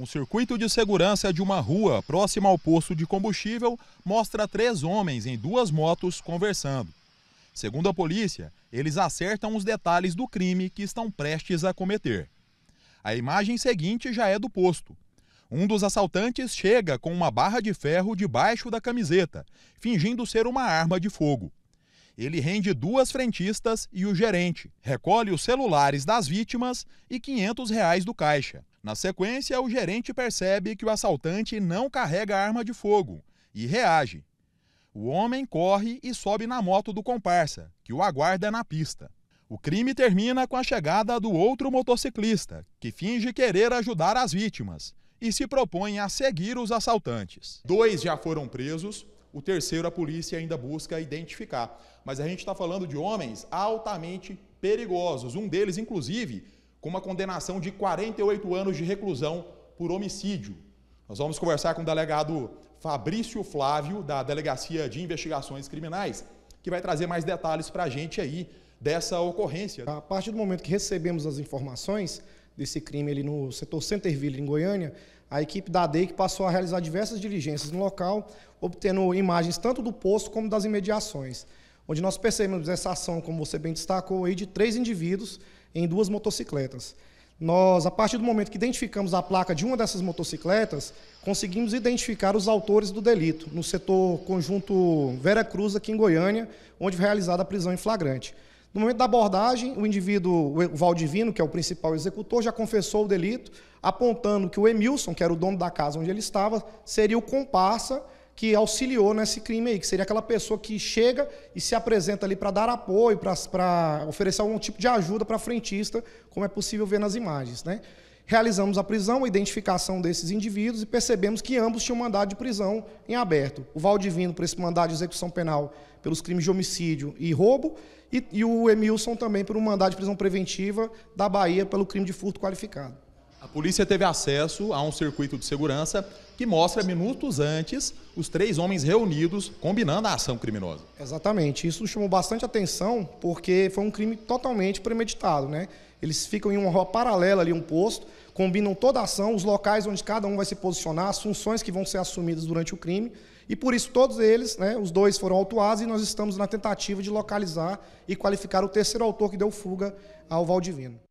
Um circuito de segurança de uma rua próxima ao posto de combustível mostra três homens em duas motos conversando. Segundo a polícia, eles acertam os detalhes do crime que estão prestes a cometer. A imagem seguinte já é do posto. Um dos assaltantes chega com uma barra de ferro debaixo da camiseta, fingindo ser uma arma de fogo. Ele rende duas frentistas e o gerente, recolhe os celulares das vítimas e 500 reais do caixa. Na sequência, o gerente percebe que o assaltante não carrega arma de fogo e reage. O homem corre e sobe na moto do comparsa, que o aguarda na pista. O crime termina com a chegada do outro motociclista, que finge querer ajudar as vítimas e se propõe a seguir os assaltantes. Dois já foram presos, o terceiro a polícia ainda busca identificar. Mas a gente está falando de homens altamente perigosos. Um deles, inclusive, com uma condenação de 48 anos de reclusão por homicídio. Nós vamos conversar com o delegado Fabrício Flávio, da Delegacia de Investigações Criminais, que vai trazer mais detalhes para a gente aí dessa ocorrência. A partir do momento que recebemos as informações desse crime ali no setor Centerville, em Goiânia, a equipe da DEIC passou a realizar diversas diligências no local, obtendo imagens tanto do posto como das imediações onde nós percebemos essa ação, como você bem destacou, aí, de três indivíduos em duas motocicletas. Nós, a partir do momento que identificamos a placa de uma dessas motocicletas, conseguimos identificar os autores do delito no setor conjunto Vera Cruz, aqui em Goiânia, onde foi realizada a prisão em flagrante. No momento da abordagem, o indivíduo, o Valdivino, que é o principal executor, já confessou o delito, apontando que o Emilson, que era o dono da casa onde ele estava, seria o comparsa que auxiliou nesse crime aí, que seria aquela pessoa que chega e se apresenta ali para dar apoio, para oferecer algum tipo de ajuda para a frentista, como é possível ver nas imagens. Né? Realizamos a prisão, a identificação desses indivíduos e percebemos que ambos tinham mandado de prisão em aberto. O Valdivino por esse mandado de execução penal pelos crimes de homicídio e roubo e, e o Emilson também por um mandado de prisão preventiva da Bahia pelo crime de furto qualificado. A polícia teve acesso a um circuito de segurança que mostra minutos antes os três homens reunidos combinando a ação criminosa. Exatamente. Isso chamou bastante atenção porque foi um crime totalmente premeditado, né? Eles ficam em uma rua paralela ali, um posto, combinam toda a ação, os locais onde cada um vai se posicionar, as funções que vão ser assumidas durante o crime. E por isso todos eles, né, os dois foram autuados e nós estamos na tentativa de localizar e qualificar o terceiro autor que deu fuga ao Valdivino.